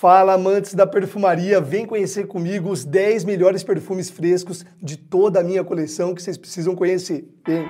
Fala, amantes da perfumaria, vem conhecer comigo os 10 melhores perfumes frescos de toda a minha coleção que vocês precisam conhecer. Vem!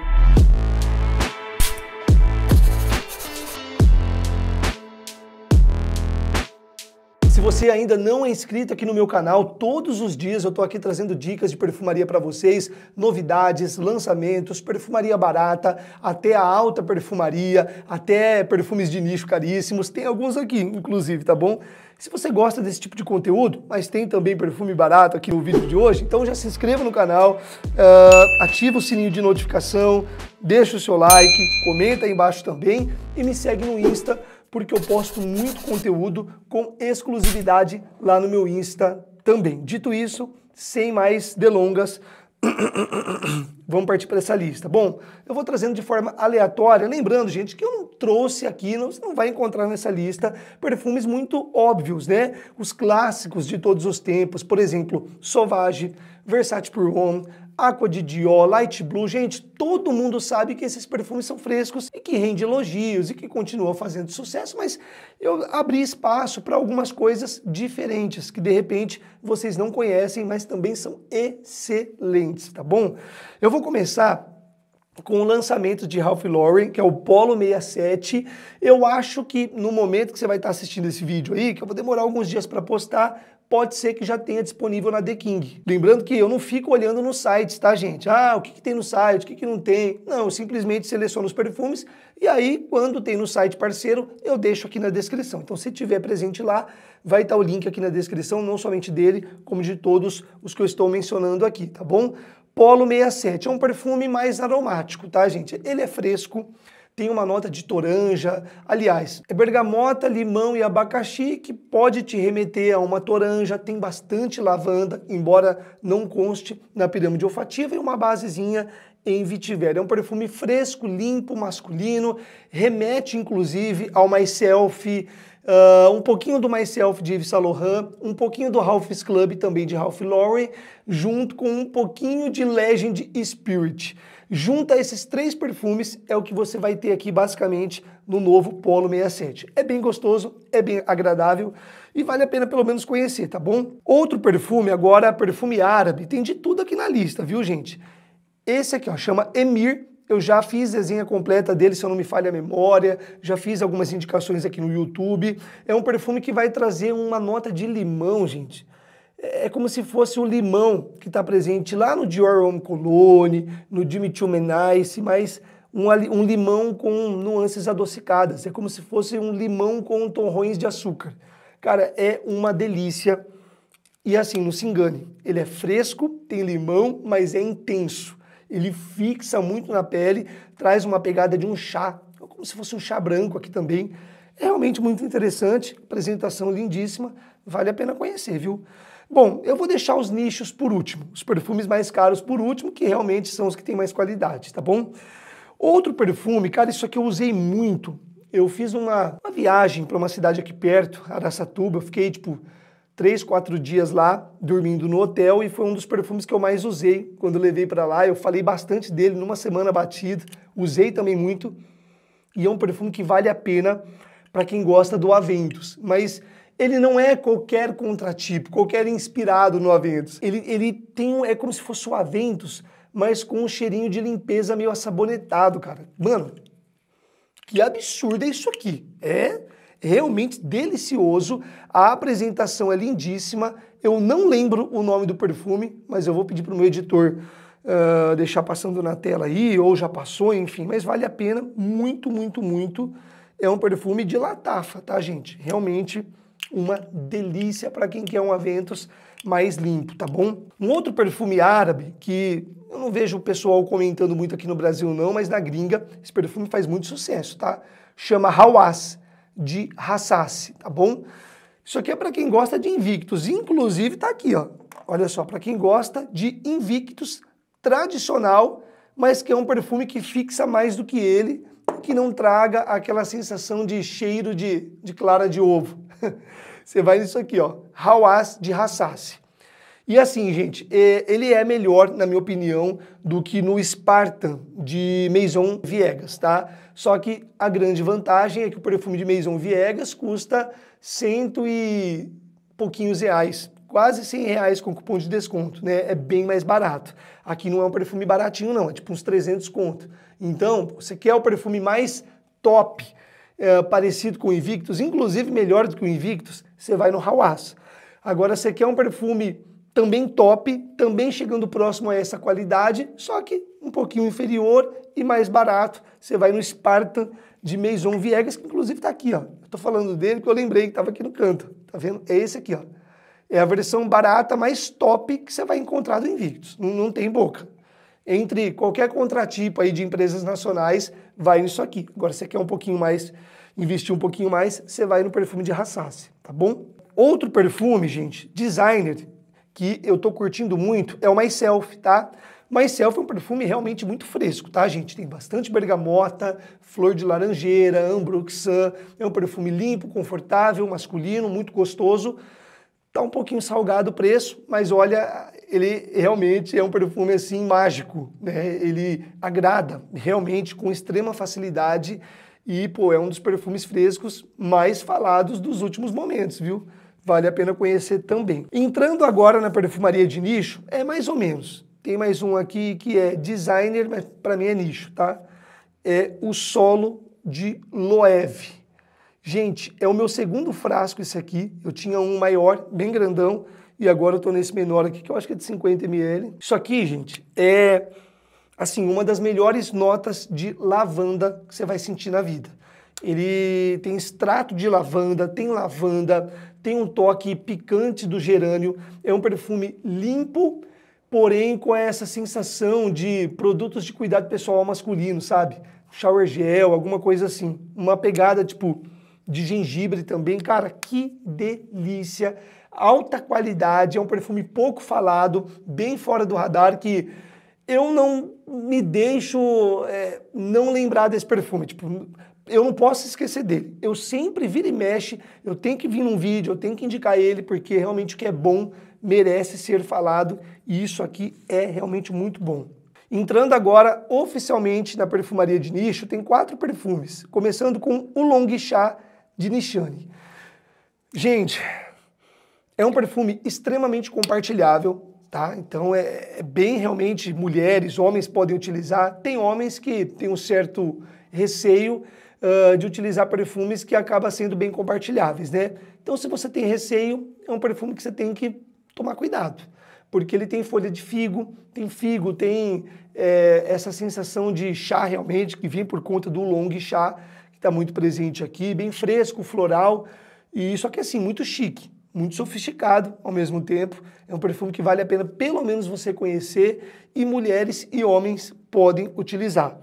Se você ainda não é inscrito aqui no meu canal, todos os dias eu estou aqui trazendo dicas de perfumaria para vocês, novidades, lançamentos, perfumaria barata, até a alta perfumaria, até perfumes de nicho caríssimos. Tem alguns aqui, inclusive, tá bom? Se você gosta desse tipo de conteúdo, mas tem também perfume barato aqui no vídeo de hoje, então já se inscreva no canal, uh, ativa o sininho de notificação, deixa o seu like, comenta aí embaixo também e me segue no Insta, porque eu posto muito conteúdo com exclusividade lá no meu Insta também. Dito isso, sem mais delongas, vamos partir para essa lista. Bom, eu vou trazendo de forma aleatória, lembrando, gente, que eu não trouxe aqui, você não vai encontrar nessa lista perfumes muito óbvios, né? Os clássicos de todos os tempos, por exemplo, Sauvage, Versace Pure One, Aqua de Dior, Light Blue, gente, todo mundo sabe que esses perfumes são frescos e que rende elogios e que continua fazendo sucesso, mas eu abri espaço para algumas coisas diferentes que de repente vocês não conhecem, mas também são excelentes, tá bom? Eu vou começar com o lançamento de Ralph Lauren, que é o Polo 67. Eu acho que no momento que você vai estar assistindo esse vídeo aí, que eu vou demorar alguns dias para postar, pode ser que já tenha disponível na The King. Lembrando que eu não fico olhando nos sites, tá, gente? Ah, o que, que tem no site, o que, que não tem. Não, eu simplesmente seleciono os perfumes e aí, quando tem no site parceiro, eu deixo aqui na descrição. Então, se tiver presente lá, vai estar tá o link aqui na descrição, não somente dele, como de todos os que eu estou mencionando aqui, tá bom? Polo 67. É um perfume mais aromático, tá, gente? Ele é fresco, tem uma nota de toranja, aliás, é bergamota, limão e abacaxi que pode te remeter a uma toranja, tem bastante lavanda, embora não conste na pirâmide olfativa e uma basezinha em vitiver. É um perfume fresco, limpo, masculino, remete inclusive a uma selfie uh, um pouquinho do Myself de Yves Saint Laurent, um pouquinho do Ralph's Club também de Ralph Lauren, junto com um pouquinho de Legend Spirit. Junta esses três perfumes é o que você vai ter aqui basicamente no novo Polo 67. É bem gostoso, é bem agradável e vale a pena pelo menos conhecer, tá bom? Outro perfume agora, é perfume árabe, tem de tudo aqui na lista, viu gente? Esse aqui ó, chama Emir eu já fiz resenha completa dele, se eu não me falha a memória, já fiz algumas indicações aqui no YouTube. É um perfume que vai trazer uma nota de limão, gente. É, é como se fosse o limão que está presente lá no Dior Homme Cologne, no Jimmy Choo Nice, mas um, um, limão com nuances adocicadas. É como se fosse um limão com torrões de açúcar. Cara, é uma delícia. E assim, não se engane, ele é fresco, tem limão, mas é intenso ele fixa muito na pele, traz uma pegada de um chá, como se fosse um chá branco aqui também. É realmente muito interessante, apresentação lindíssima, vale a pena conhecer, viu? Bom, eu vou deixar os nichos por último, os perfumes mais caros por último, que realmente são os que têm mais qualidade, tá bom? Outro perfume, cara, isso aqui eu usei muito. Eu fiz uma, uma viagem para uma cidade aqui perto, Araçatuba, eu fiquei tipo três, quatro dias lá, dormindo no hotel, e foi um dos perfumes que eu mais usei quando levei para lá. Eu falei bastante dele numa semana batida, usei também muito, e é um perfume que vale a pena para quem gosta do Aventus. Mas ele não é qualquer contratipo, qualquer inspirado no Aventus. Ele, ele tem um, é como se fosse o Aventus, mas com um cheirinho de limpeza meio assabonetado, cara. Mano, que absurdo é isso aqui. É realmente delicioso. A apresentação é lindíssima. Eu não lembro o nome do perfume, mas eu vou pedir para o meu editor uh, deixar passando na tela aí, ou já passou, enfim. Mas vale a pena muito, muito, muito. É um perfume de latafa, tá, gente? Realmente uma delícia para quem quer um Aventus mais limpo, tá bom? Um outro perfume árabe que eu não vejo o pessoal comentando muito aqui no Brasil não, mas na gringa esse perfume faz muito sucesso, tá? Chama Hawass de Hassassi, tá bom? Isso aqui é para quem gosta de Invictus, inclusive tá aqui, ó. Olha só, para quem gosta de Invictus tradicional, mas que é um perfume que fixa mais do que ele, que não traga aquela sensação de cheiro de, de clara de ovo. Você vai nisso aqui, ó, Hawass de Hassassi. E assim, gente, é, ele é melhor, na minha opinião, do que no Spartan de Maison Viegas, tá? Só que a grande vantagem é que o perfume de Maison Viegas custa cento e pouquinhos reais, quase cem reais com cupom de desconto, né? É bem mais barato. Aqui não é um perfume baratinho, não, é tipo uns 300 conto. Então, você quer o perfume mais top, é, parecido com o Invictus, inclusive melhor do que o Invictus, você vai no Hawass. Agora, você quer um perfume também top, também chegando próximo a essa qualidade, só que um pouquinho inferior e mais barato. Você vai no Spartan de Maison Viegas, que inclusive está aqui, ó. estou falando dele que eu lembrei que estava aqui no canto. Tá vendo? É esse aqui, ó. É a versão barata mais top que você vai encontrar do Invictus. Não, não tem boca. Entre qualquer contratipo aí de empresas nacionais, vai nisso aqui. Agora, você quer um pouquinho mais, investir um pouquinho mais, você vai no perfume de Rassassi, tá bom? Outro perfume, gente, designer, que eu estou curtindo muito é o Self tá? Self é um perfume realmente muito fresco, tá, gente? Tem bastante bergamota, flor de laranjeira, ambroxan. É um perfume limpo, confortável, masculino, muito gostoso. Tá um pouquinho salgado o preço, mas olha, ele realmente é um perfume assim mágico, né? Ele agrada realmente com extrema facilidade e, pô, é um dos perfumes frescos mais falados dos últimos momentos, viu? vale a pena conhecer também. Entrando agora na perfumaria de nicho, é mais ou menos. Tem mais um aqui que é designer, mas para mim é nicho, tá? É o solo de Loewe. Gente, é o meu segundo frasco esse aqui. Eu tinha um maior, bem grandão, e agora eu tô nesse menor aqui, que eu acho que é de 50 ml. Isso aqui, gente, é assim, uma das melhores notas de lavanda que você vai sentir na vida. Ele tem extrato de lavanda, tem lavanda, tem um toque picante do gerânio, é um perfume limpo, porém com essa sensação de produtos de cuidado pessoal masculino, sabe? Shower gel, alguma coisa assim. Uma pegada tipo de gengibre também. Cara, que delícia! Alta qualidade, é um perfume pouco falado, bem fora do radar que eu não me deixo é, não lembrar desse perfume. Tipo, eu não posso esquecer dele. Eu sempre vira e mexe, eu tenho que vir num vídeo, eu tenho que indicar ele, porque realmente o que é bom merece ser falado e isso aqui é realmente muito bom. Entrando agora oficialmente na perfumaria de nicho, tem quatro perfumes, começando com o Long Chá de Nishane. Gente, é um perfume extremamente compartilhável, tá? Então é, é bem realmente mulheres, homens podem utilizar. Tem homens que têm um certo receio, uh, de utilizar perfumes que acaba sendo bem compartilháveis, né? Então, se você tem receio, é um perfume que você tem que tomar cuidado, porque ele tem folha de figo, tem figo, tem é, essa sensação de chá realmente, que vem por conta do long chá, que está muito presente aqui, bem fresco, floral, e só que assim, muito chique, muito sofisticado ao mesmo tempo. É um perfume que vale a pena pelo menos você conhecer e mulheres e homens podem utilizar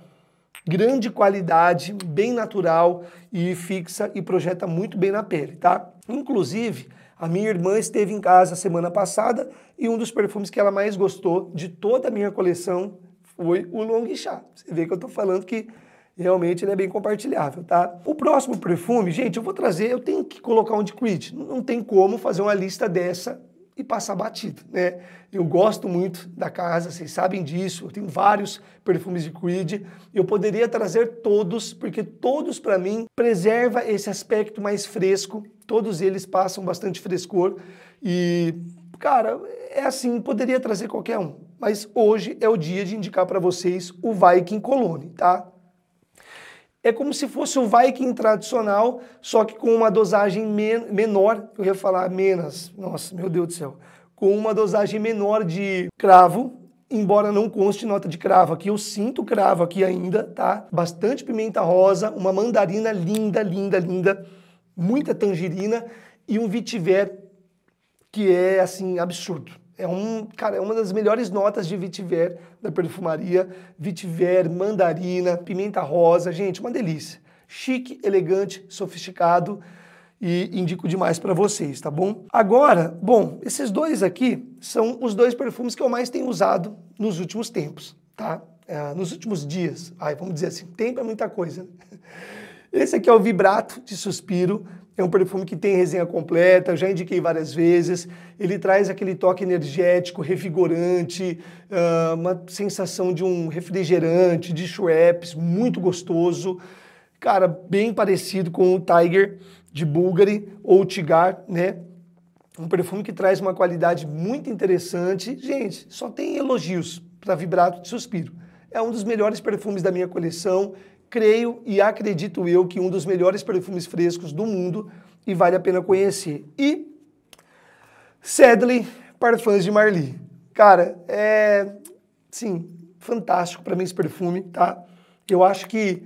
grande qualidade, bem natural e fixa e projeta muito bem na pele, tá? Inclusive, a minha irmã esteve em casa semana passada e um dos perfumes que ela mais gostou de toda a minha coleção foi o Long Chá. Você vê que eu estou falando que realmente ele é bem compartilhável, tá? O próximo perfume, gente, eu vou trazer, eu tenho que colocar um de Creed. Não tem como fazer uma lista dessa e passar batido, né? Eu gosto muito da casa, vocês sabem disso. Eu tenho vários perfumes de Creed. Eu poderia trazer todos, porque todos para mim preserva esse aspecto mais fresco. Todos eles passam bastante frescor e cara, é assim, poderia trazer qualquer um, mas hoje é o dia de indicar para vocês o Viking Colony, tá? é como se fosse o Viking tradicional, só que com uma dosagem men menor, eu ia falar menos, nossa, meu Deus do céu, com uma dosagem menor de cravo, embora não conste nota de cravo aqui, eu sinto cravo aqui ainda, tá? Bastante pimenta rosa, uma mandarina linda, linda, linda, muita tangerina e um vitiver que é, assim, absurdo. É um, cara, é uma das melhores notas de vitiver da perfumaria. Vitiver, mandarina, pimenta rosa, gente, uma delícia. Chique, elegante, sofisticado e indico demais para vocês, tá bom? Agora, bom, esses dois aqui são os dois perfumes que eu mais tenho usado nos últimos tempos, tá? É, nos últimos dias. Ai, vamos dizer assim, tempo é muita coisa. Né? Esse aqui é o Vibrato de Suspiro é um perfume que tem resenha completa, já indiquei várias vezes. Ele traz aquele toque energético, revigorante, ah, uma sensação de um refrigerante, de Schweppes, muito gostoso. Cara, bem parecido com o Tiger de Bulgari ou o Tigar, né? Um perfume que traz uma qualidade muito interessante. Gente, só tem elogios para Vibrato de Suspiro. É um dos melhores perfumes da minha coleção creio e acredito eu que um dos melhores perfumes frescos do mundo e vale a pena conhecer. E Sedley Parfums de Marly. Cara, é sim, fantástico para mim esse perfume, tá? Eu acho que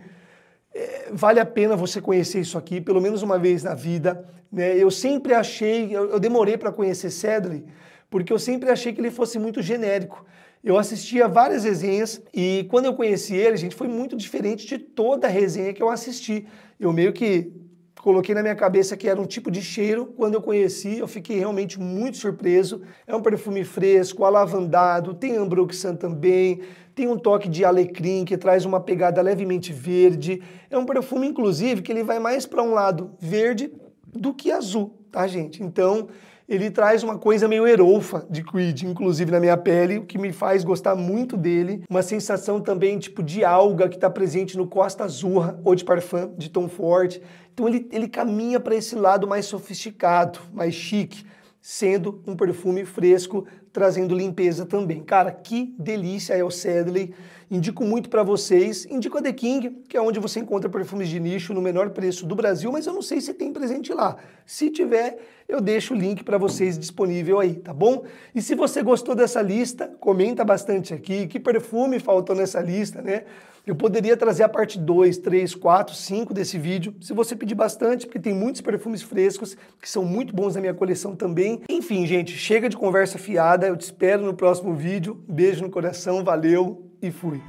é, vale a pena você conhecer isso aqui pelo menos uma vez na vida, né? Eu sempre achei, eu, eu demorei para conhecer Sedley, porque eu sempre achei que ele fosse muito genérico. Eu assistia várias resenhas e quando eu conheci ele, gente, foi muito diferente de toda resenha que eu assisti. Eu meio que coloquei na minha cabeça que era um tipo de cheiro. Quando eu conheci, eu fiquei realmente muito surpreso. É um perfume fresco, alavandado, tem ambroxan também, tem um toque de alecrim que traz uma pegada levemente verde. É um perfume, inclusive, que ele vai mais para um lado verde do que azul, tá, gente? Então, ele traz uma coisa meio erofa de Creed, inclusive na minha pele, o que me faz gostar muito dele. Uma sensação também tipo de alga que está presente no Costa Azurra ou de Parfum de Tom Ford. Então ele, ele caminha para esse lado mais sofisticado, mais chique, sendo um perfume fresco, trazendo limpeza também. Cara, que delícia é o Sedley. Indico muito para vocês. Indico a The King, que é onde você encontra perfumes de nicho no menor preço do Brasil, mas eu não sei se tem presente lá. Se tiver, eu deixo o link para vocês disponível aí, tá bom? E se você gostou dessa lista, comenta bastante aqui que perfume faltou nessa lista, né? Eu poderia trazer a parte 2, 3, 4, 5 desse vídeo, se você pedir bastante, porque tem muitos perfumes frescos que são muito bons na minha coleção também. Enfim, gente, chega de conversa fiada, eu te espero no próximo vídeo. Beijo no coração, valeu! Ifui.